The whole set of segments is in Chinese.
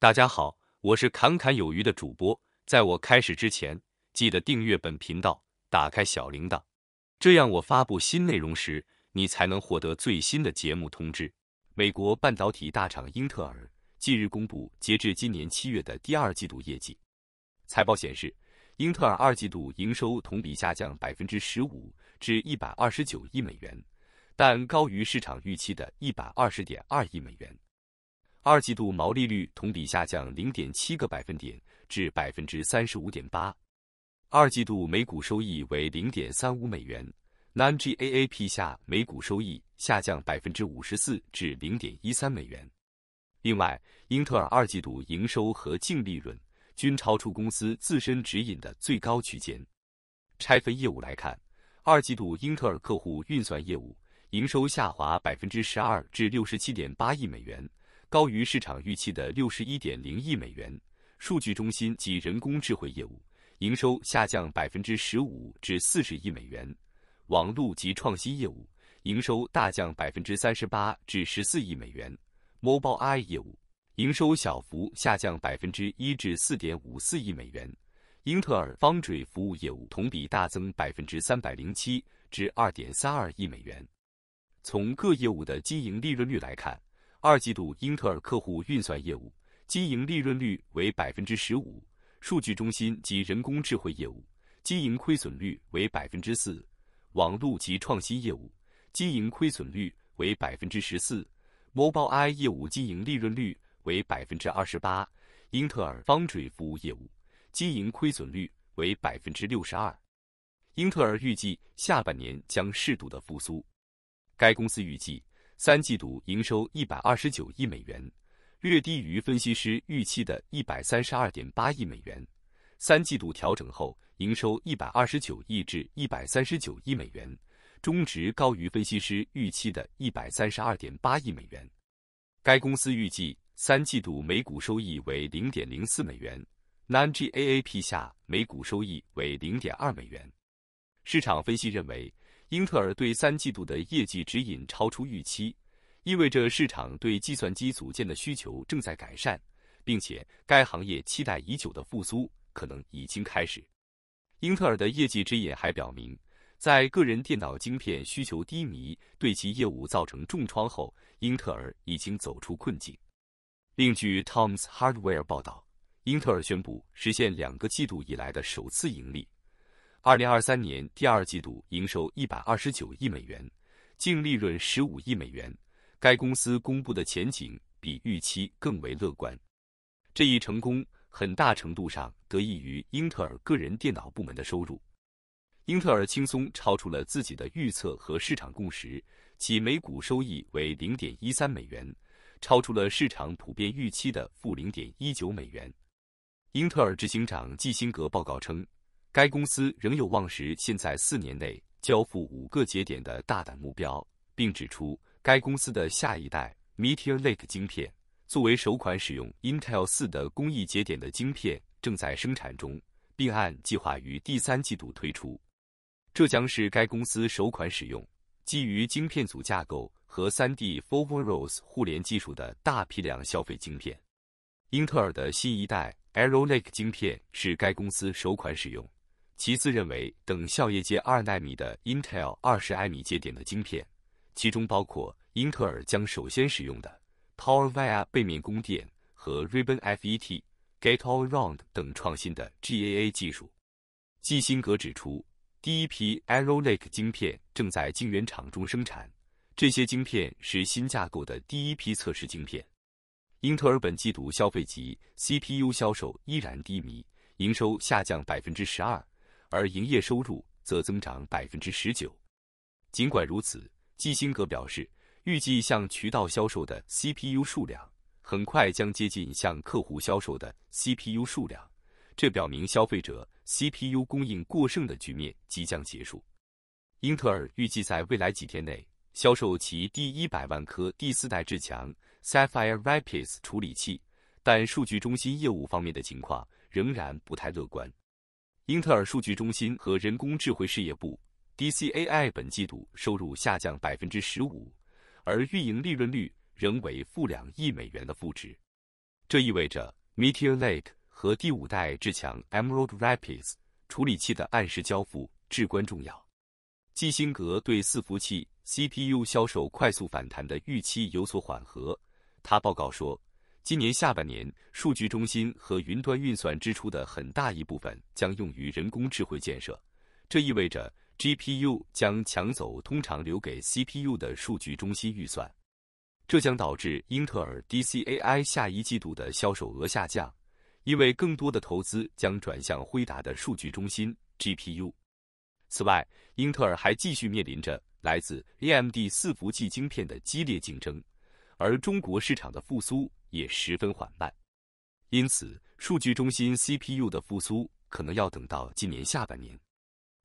大家好，我是侃侃有余的主播。在我开始之前，记得订阅本频道，打开小铃铛，这样我发布新内容时，你才能获得最新的节目通知。美国半导体大厂英特尔近日公布截至今年七月的第二季度业绩。财报显示，英特尔二季度营收同比下降百分之十五至一百二十九亿美元，但高于市场预期的一百二十点二亿美元。二季度毛利率同比下降零点七个百分点至百分之三十五点八，二季度每股收益为零点三五美元，non-GAAP 下每股收益下降百分之五十四至零点一三美元。另外，英特尔二季度营收和净利润均超出公司自身指引的最高区间。拆分业务来看，二季度英特尔客户运算业务营收下滑百分之十二至六十七点八亿美元。高于市场预期的六十一点零亿美元，数据中心及人工智慧业务营收下降百分之十五至四十亿美元，网络及创新业务营收大降百分之三十八至十四亿美元，Mobile i 业务营收小幅下降百分之一至四点五四亿美元，英特尔方 y 服务业务同比大增百分之三百零七至二点三二亿美元。从各业务的经营利润率来看。二季度，英特尔客户运算业务经营利润率为百分之十五，数据中心及人工智慧业务经营亏损率为百分之四，网络及创新业务经营亏损率为百分之十四，Mobile i 业务经营利润率为百分之二十八，英特尔 Foundry 服务业务经营亏损率为百分之六十二。英特尔预计下半年将适度的复苏。该公司预计。三季度营收一百二十九亿美元，略低于分析师预期的一百三十二点八亿美元。三季度调整后营收一百二十九亿至一百三十九亿美元，中值高于分析师预期的一百三十二点八亿美元。该公司预计三季度每股收益为零点零四美元，non-GAAP 下每股收益为零点二美元。市场分析认为。英特尔对三季度的业绩指引超出预期，意味着市场对计算机组件的需求正在改善，并且该行业期待已久的复苏可能已经开始。英特尔的业绩指引还表明，在个人电脑晶片需求低迷对其业务造成重创后，英特尔已经走出困境。另据 Tom's Hardware 报道，英特尔宣布实现两个季度以来的首次盈利。二零二三年第二季度营收一百二十九亿美元，净利润十五亿美元。该公司公布的前景比预期更为乐观。这一成功很大程度上得益于英特尔个人电脑部门的收入。英特尔轻松超出了自己的预测和市场共识，其每股收益为零点一三美元，超出了市场普遍预期的负零点一九美元。英特尔执行长基辛格报告称。该公司仍有望实现在四年内交付五个节点的大胆目标，并指出，该公司的下一代 Meteor Lake 晶片作为首款使用 Intel 4的工艺节点的晶片，正在生产中，并按计划于第三季度推出。这将是该公司首款使用基于晶片组架构和 3D Four r o s 互联技术的大批量消费晶片。英特尔的新一代 Arrow Lake 晶片是该公司首款使用。其次，认为等效业界二纳米的 Intel 二十纳米节点的晶片，其中包括英特尔将首先使用的 PowerVia 背面供电和 Ribbon FET GateAll Round 等创新的 GAA 技术。基辛格指出，第一批 Arrow Lake 晶片正在晶圆厂中生产，这些晶片是新架构的第一批测试晶片。英特尔本季度消费级 CPU 销售依然低迷，营收下降百分之十二。而营业收入则增长百分之十九。尽管如此，基辛格表示，预计向渠道销售的 CPU 数量很快将接近向客户销售的 CPU 数量，这表明消费者 CPU 供应过剩的局面即将结束。英特尔预计在未来几天内销售其第一百万颗第四代至强 Sapphire Rapids 处理器，但数据中心业务方面的情况仍然不太乐观。英特尔数据中心和人工智慧事业部 （DCAI） 本季度收入下降百分之十五，而运营利润率仍为负两亿美元的负值。这意味着 Meteor Lake 和第五代至强 Emerald Rapids 处理器的按时交付至关重要。基辛格对伺服器 CPU 销售快速反弹的预期有所缓和，他报告说。今年下半年，数据中心和云端运算支出的很大一部分将用于人工智慧建设，这意味着 GPU 将抢走通常留给 CPU 的数据中心预算，这将导致英特尔 DCAI 下一季度的销售额下降，因为更多的投资将转向辉达的数据中心 GPU。此外，英特尔还继续面临着来自 AMD 四伏器晶片的激烈竞争，而中国市场的复苏。也十分缓慢，因此数据中心 CPU 的复苏可能要等到今年下半年。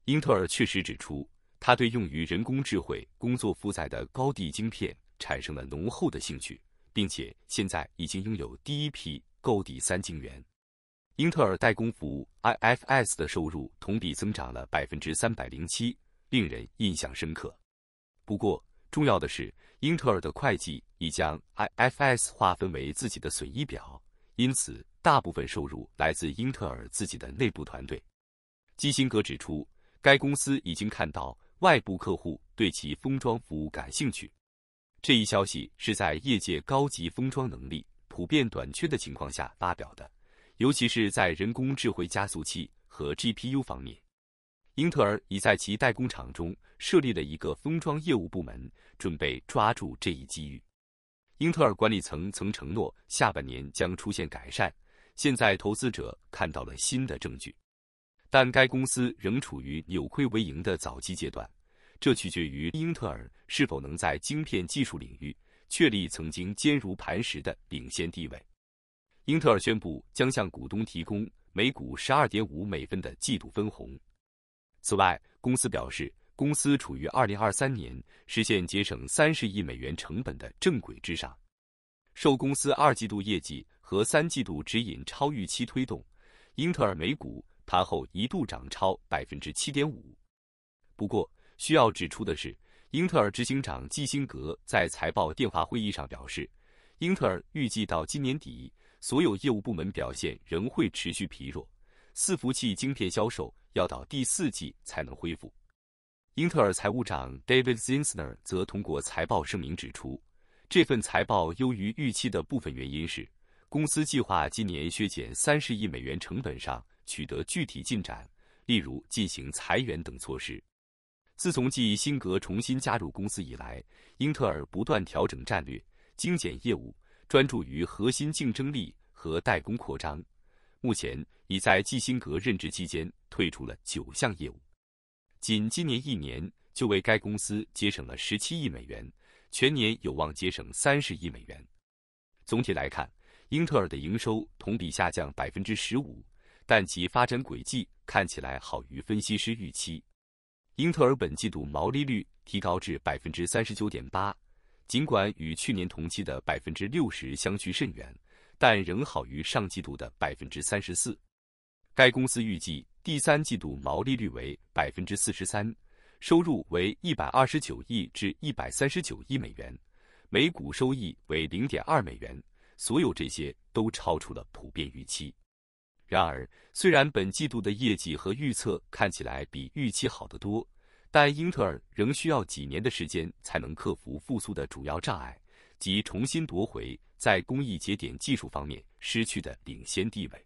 英特尔确实指出，它对用于人工智慧工作负载的高地晶片产生了浓厚的兴趣，并且现在已经拥有第一批购地三晶圆。英特尔代工服务 IFS 的收入同比增长了百分之三百零七，令人印象深刻。不过，重要的是，英特尔的会计。已将 IFS 划分为自己的损益表，因此大部分收入来自英特尔自己的内部团队。基辛格指出，该公司已经看到外部客户对其封装服务感兴趣。这一消息是在业界高级封装能力普遍短缺的情况下发表的，尤其是在人工智慧加速器和 GPU 方面。英特尔已在其代工厂中设立了一个封装业务部门，准备抓住这一机遇。英特尔管理层曾承诺下半年将出现改善，现在投资者看到了新的证据，但该公司仍处于扭亏为盈的早期阶段，这取决于英特尔是否能在晶片技术领域确立曾经坚如磐石的领先地位。英特尔宣布将向股东提供每股十二点五美分的季度分红。此外，公司表示。公司处于2023年实现节省30亿美元成本的正轨之上，受公司二季度业绩和三季度指引超预期推动，英特尔美股盘后一度涨超7.5%。不过，需要指出的是，英特尔执行长基辛格在财报电话会议上表示，英特尔预计到今年底，所有业务部门表现仍会持续疲弱，伺服器晶片销售要到第四季才能恢复。英特尔财务长 David Zinsner 则通过财报声明指出，这份财报优于预期的部分原因是，公司计划今年削减30亿美元成本上取得具体进展，例如进行裁员等措施。自从季辛格重新加入公司以来，英特尔不断调整战略，精简业务，专注于核心竞争力和代工扩张。目前已在季辛格任职期间退出了九项业务。仅今年一年就为该公司节省了十七亿美元，全年有望节省三十亿美元。总体来看，英特尔的营收同比下降百分之十五，但其发展轨迹看起来好于分析师预期。英特尔本季度毛利率提高至百分之三十九点八，尽管与去年同期的百分之六十相距甚远，但仍好于上季度的百分之三十四。该公司预计第三季度毛利率为百分之四十三，收入为一百二十九亿至一百三十九亿美元，每股收益为零点二美元。所有这些都超出了普遍预期。然而，虽然本季度的业绩和预测看起来比预期好得多，但英特尔仍需要几年的时间才能克服复苏的主要障碍，及重新夺回在工艺节点技术方面失去的领先地位。